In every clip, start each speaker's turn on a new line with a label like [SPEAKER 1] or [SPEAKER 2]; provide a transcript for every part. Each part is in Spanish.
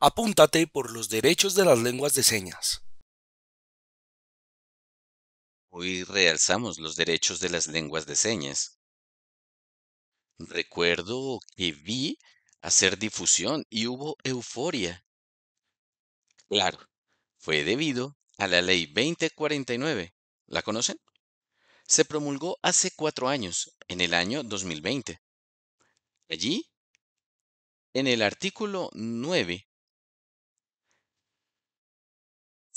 [SPEAKER 1] apúntate por los derechos de las lenguas de señas.
[SPEAKER 2] Hoy realzamos los derechos de las lenguas de señas. Recuerdo que vi hacer difusión y hubo euforia. Claro, fue debido a la ley 2049. ¿La conocen? Se promulgó hace cuatro años, en el año 2020. Allí, en el artículo 9,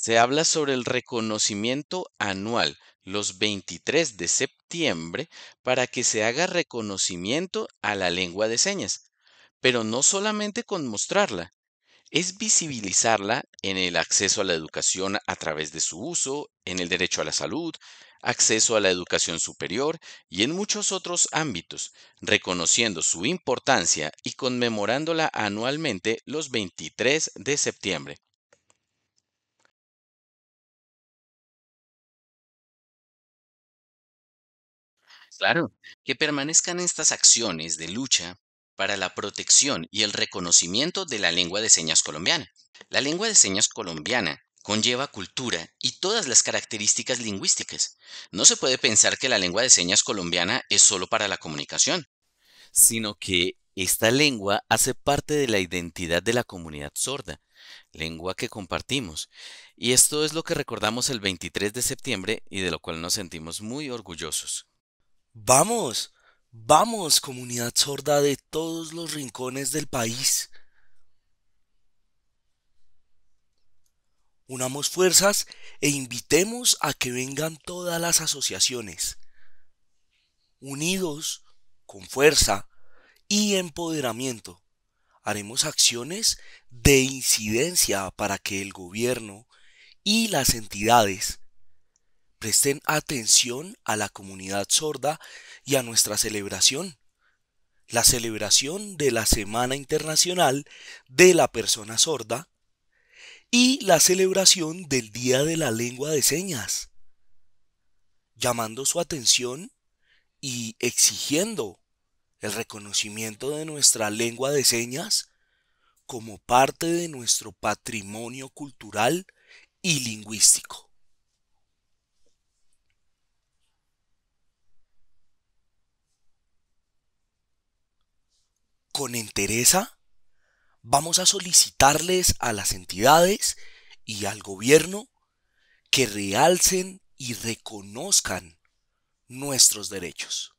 [SPEAKER 2] Se habla sobre el reconocimiento anual, los 23 de septiembre, para que se haga reconocimiento a la lengua de señas, pero no solamente con mostrarla, es visibilizarla en el acceso a la educación a través de su uso, en el derecho a la salud, acceso a la educación superior y en muchos otros ámbitos, reconociendo su importancia y conmemorándola anualmente los 23 de septiembre. Claro, que permanezcan estas acciones de lucha para la protección y el reconocimiento de la lengua de señas colombiana. La lengua de señas colombiana conlleva cultura y todas las características lingüísticas. No se puede pensar que la lengua de señas colombiana es solo para la comunicación. Sino que esta lengua hace parte de la identidad de la comunidad sorda, lengua que compartimos. Y esto es lo que recordamos el 23 de septiembre y de lo cual nos sentimos muy orgullosos. Vamos,
[SPEAKER 1] vamos, comunidad sorda de todos los rincones del país. Unamos fuerzas e invitemos a que vengan todas las asociaciones. Unidos, con fuerza y empoderamiento, haremos acciones de incidencia para que el gobierno y las entidades Presten atención a la comunidad sorda y a nuestra celebración, la celebración de la Semana Internacional de la Persona Sorda y la celebración del Día de la Lengua de Señas, llamando su atención y exigiendo el reconocimiento de nuestra lengua de señas como parte de nuestro patrimonio cultural y lingüístico. con entereza, vamos a solicitarles a las entidades y al gobierno que realcen y reconozcan nuestros derechos.